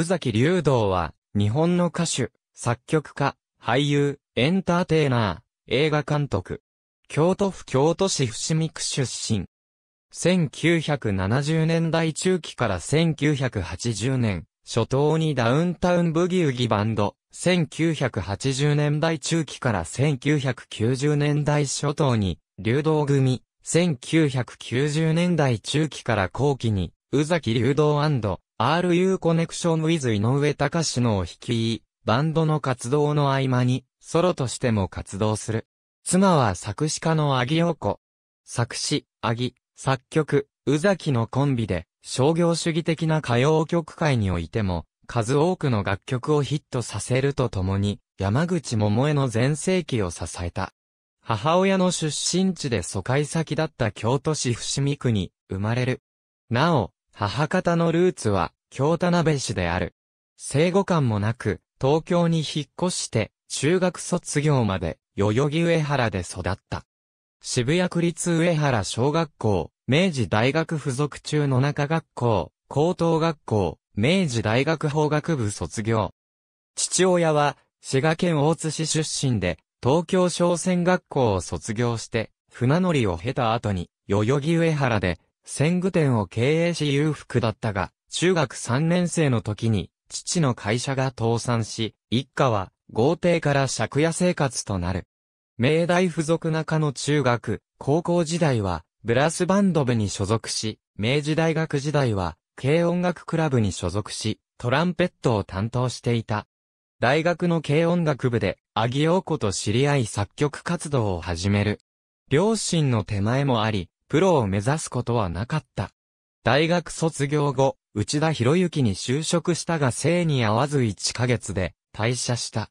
宇崎竜道は、日本の歌手、作曲家、俳優、エンターテイナー、映画監督。京都府京都市伏見区出身。1970年代中期から1980年、初頭にダウンタウンブギウギバンド、1980年代中期から1990年代初頭に、流動組、1990年代中期から後期に、宇崎流動 RU コネクション with 井上隆史のを率い、バンドの活動の合間に、ソロとしても活動する。妻は作詞家のアギオコ。作詞、アギ、作曲、宇崎のコンビで、商業主義的な歌謡曲界においても、数多くの楽曲をヒットさせるとともに、山口桃江の全盛期を支えた。母親の出身地で疎開先だった京都市伏見区に生まれる。なお、母方のルーツは、京田辺市である。生後感もなく、東京に引っ越して、中学卒業まで、代々木上原で育った。渋谷区立上原小学校、明治大学附属中野中学校、高等学校、明治大学法学部卒業。父親は、滋賀県大津市出身で、東京商船学校を卒業して、船乗りを経た後に、代々木上原で、鮮具店を経営し裕福だったが、中学3年生の時に、父の会社が倒産し、一家は豪邸から借家生活となる。明大附属中の中学、高校時代は、ブラスバンド部に所属し、明治大学時代は、軽音楽クラブに所属し、トランペットを担当していた。大学の軽音楽部で、アギオーコと知り合い作曲活動を始める。両親の手前もあり、プロを目指すことはなかった。大学卒業後、内田博之に就職したが性に合わず1ヶ月で退社した。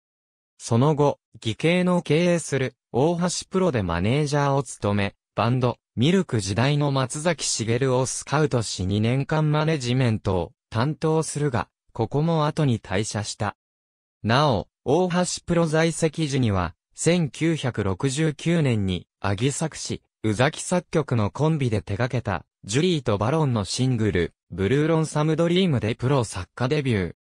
その後、義兄の経営する大橋プロでマネージャーを務め、バンド、ミルク時代の松崎しげるをスカウトし2年間マネジメントを担当するが、ここも後に退社した。なお、大橋プロ在籍時には、1969年に、アギ作詞、宇崎作曲のコンビで手掛けた、ジュリーとバロンのシングル、ブルーロンサムドリームでプロ作家デビュー。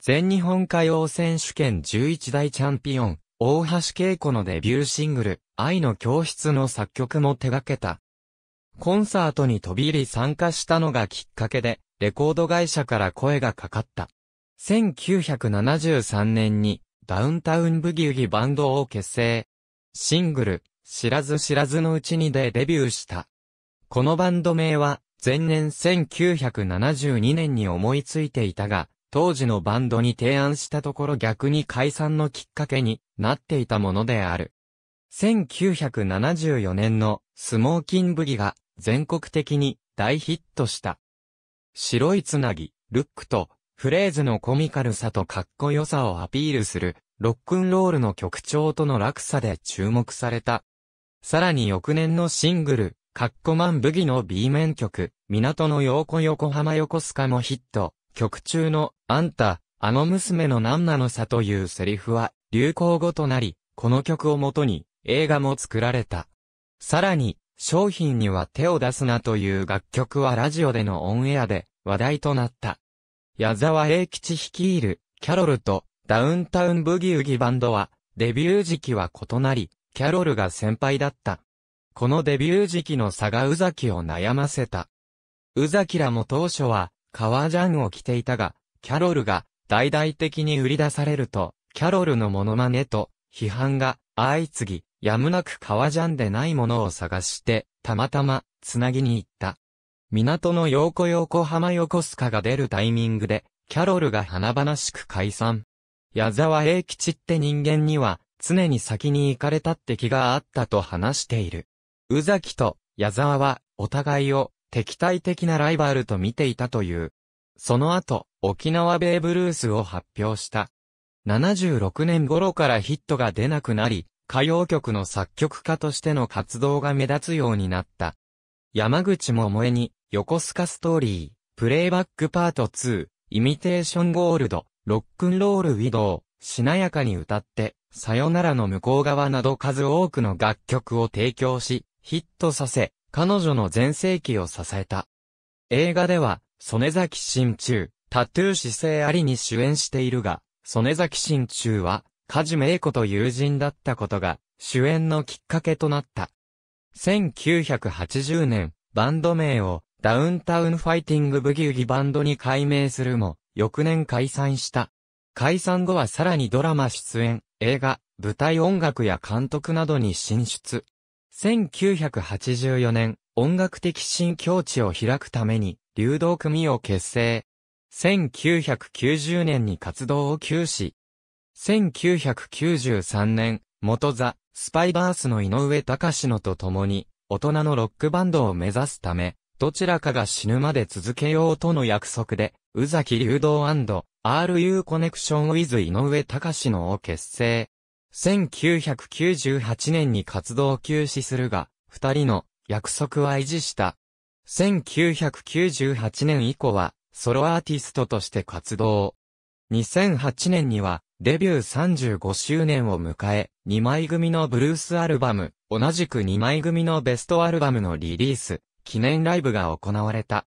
全日本歌謡選手権11代チャンピオン、大橋恵子のデビューシングル、愛の教室の作曲も手掛けた。コンサートに飛び入り参加したのがきっかけで、レコード会社から声がかかった。1973年に、ダウンタウンブギウギバンドを結成。シングル、知らず知らずのうちにでデビューした。このバンド名は、前年1972年に思いついていたが、当時のバンドに提案したところ逆に解散のきっかけになっていたものである。1974年のスモーキンブギが全国的に大ヒットした。白いつなぎ、ルックとフレーズのコミカルさとかっこよさをアピールするロックンロールの曲調との落差で注目された。さらに翌年のシングル、カッコマンブギの B 面曲、港の横子横浜横須賀もヒット、曲中の、あんた、あの娘の何なのさというセリフは、流行語となり、この曲をもとに、映画も作られた。さらに、商品には手を出すなという楽曲はラジオでのオンエアで話題となった。矢沢永吉率いるキャロルとダウンタウンブギウギバンドはデビュー時期は異なり、キャロルが先輩だった。このデビュー時期の差が宇崎を悩ませた。宇崎らも当初は、革ジャンを着ていたが、キャロルが、大々的に売り出されると、キャロルのモノマネと、批判が、相次ぎ、やむなく革ジャンでないものを探して、たまたま、つなぎに行った。港の横横浜横須賀が出るタイミングで、キャロルが華々しく解散。矢沢永吉って人間には、常に先に行かれたって気があったと話している。宇崎と矢沢はお互いを敵対的なライバルと見ていたという。その後、沖縄ベーブルースを発表した。76年頃からヒットが出なくなり、歌謡曲の作曲家としての活動が目立つようになった。山口桃江に、横須賀ストーリー、プレイバックパート2、イミテーションゴールド、ロックンロールウィドウ、しなやかに歌って、さよならの向こう側など数多くの楽曲を提供し、ヒットさせ、彼女の全盛期を支えた。映画では、曽根崎真中、タトゥー姿勢ありに主演しているが、曽根崎真中は、カジメイコと友人だったことが、主演のきっかけとなった。1980年、バンド名を、ダウンタウンファイティングブギウギバンドに改名するも、翌年解散した。解散後はさらにドラマ出演、映画、舞台音楽や監督などに進出。1984年、音楽的新境地を開くために、流動組を結成。1990年に活動を休止。1993年、元ザ・スパイバースの井上隆のと共に、大人のロックバンドを目指すため、どちらかが死ぬまで続けようとの約束で、宇崎流動 RU コネクション with 井上隆のを結成。1998年に活動休止するが、二人の約束は維持した。1998年以降は、ソロアーティストとして活動。2008年には、デビュー35周年を迎え、2枚組のブルースアルバム、同じく2枚組のベストアルバムのリリース、記念ライブが行われた。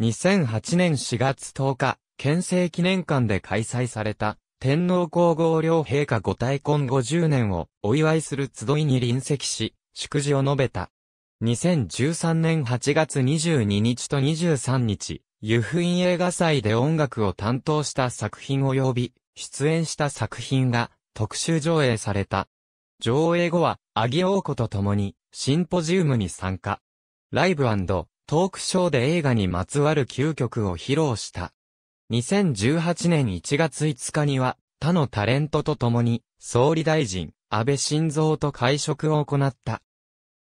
2008年4月10日、県政記念館で開催された、天皇皇后両陛下ご大婚50年をお祝いする集いに臨席し、祝辞を述べた。2013年8月22日と23日、湯布院映画祭で音楽を担当した作品及び、出演した作品が特集上映された。上映後は、アギオーコと共に、シンポジウムに参加。ライブトークショーで映画にまつわる9曲を披露した。2018年1月5日には、他のタレントと共に、総理大臣、安倍晋三と会食を行った。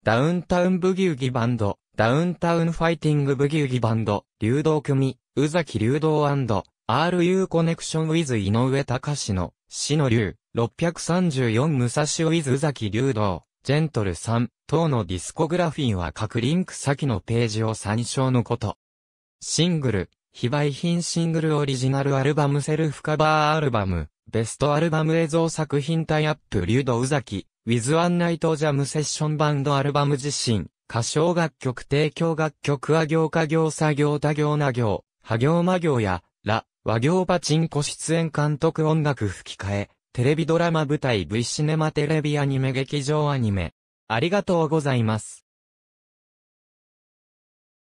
ダウンタウンブギウギバンド、ダウンタウンファイティングブギウギバンド、流動組、宇崎流動 &RU コネクションウィズ井上隆の、死の竜、634武蔵ウィズ宇崎流動、ジェントル3等のディスコグラフィーは各リンク先のページを参照のこと。シングル、非売品シングルオリジナルアルバムセルフカバーアルバム、ベストアルバム映像作品タイアップリュードウザキ、ウィズワンナイトジャムセッションバンドアルバム自身、歌唱楽曲提供楽曲は行家行作業多行な行、波行魔行や、ら、和行パチンコ出演監督音楽吹き替え、テレビドラマ舞台 V シネマテレビアニメ劇場アニメ。ありがとうございます。